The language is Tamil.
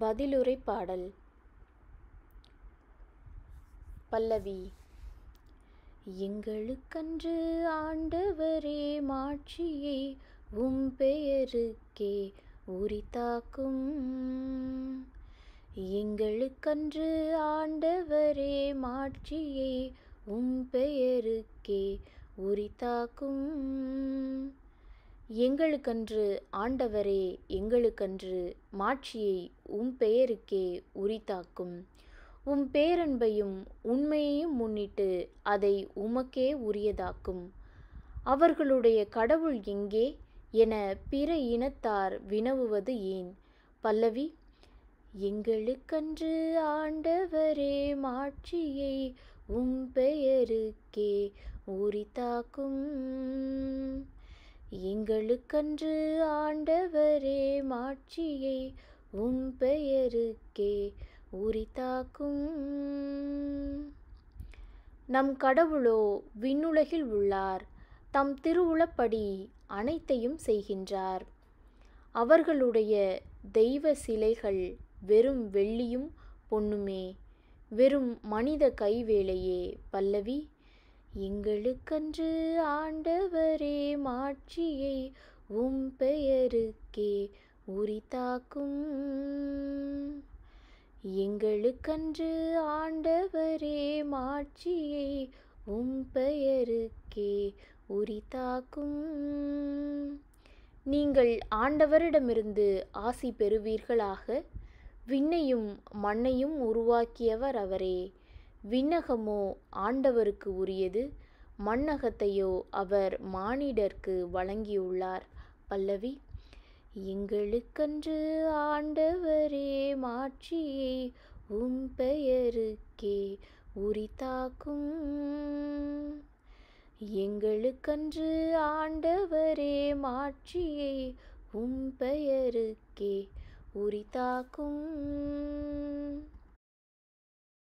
பதிலுரை பாடல் பல்லவி எங்களுக்கன்று ஆண்டவரே மாட்சியே உம் பெயருக்கே உரித்தாக்கும் எங்களுக்கன்று ஆண்டவரே மாட்சியே உம் பெயருக்கே உரித்தாக்கும் எங்களுக்கன்று ஆண்டவரே எங்களுக்கன்று மாட்சியை உம் பெயருக்கே உரித்தாக்கும் உம் பேரன்பையும் உண்மையையும் முன்னிட்டு அதை உமக்கே உரியதாக்கும் அவர்களுடைய கடவுள் எங்கே என பிற இனத்தார் வினவுவது ஏன் பல்லவி எங்களுக்கன்று ஆண்டவரே மாட்சியை உம் பெயருக்கே உரித்தாக்கும் எங்களுக்கன்று ஆண்டவரே மாட்சியை உம் பெயருக்கே உரித்தாக்கும் நம் கடவுளோ விண்ணுலகில் உள்ளார் தம் திருவுளப்படி அனைத்தையும் செய்கின்றார் அவர்களுடைய தெய்வ சிலைகள் வெறும் வெள்ளியும் பொன்னுமே வெறும் மனித கைவேலையே பல்லவி எங்களுக்கன்று ஆண்டவரே மாட்சியை உம் பெயருக்கே உரித்தாக்கும் எங்களுக்கன்று ஆண்டவரே மாட்சியை உம் பெயருக்கே உரித்தாக்கும் நீங்கள் ஆண்டவரிடமிருந்து ஆசி பெறுவீர்களாக விண்ணையும் மண்ணையும் உருவாக்கியவர் அவரே விண்ணகமோ ஆண்டவருக்கு உரியது மண்ணகத்தையோ அவர் மானிடர்க்கு வழங்கியுள்ளார் பல்லவி எங்களுக்கன்று ஆண்டவரே மாட்சியை உம் பெயருக்கே உரித்தாக்கும் எங்களுக்கன்று ஆண்டவரே மாட்சியை உம் பெயருக்கே உரித்தாக்கும்